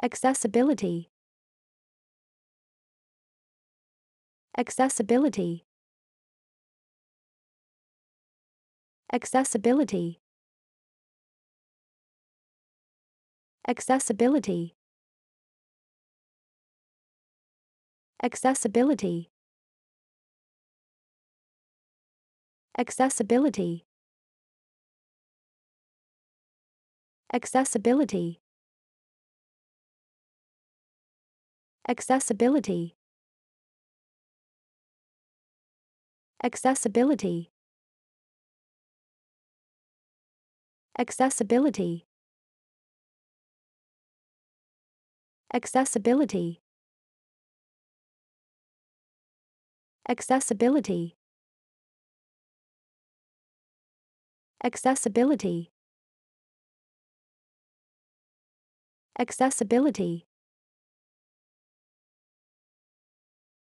accessibility accessibility accessibility accessibility accessibility accessibility accessibility Accessibility. Accessibility. Accessibility. Accessibility. Accessibility. Accessibility. Accessibility.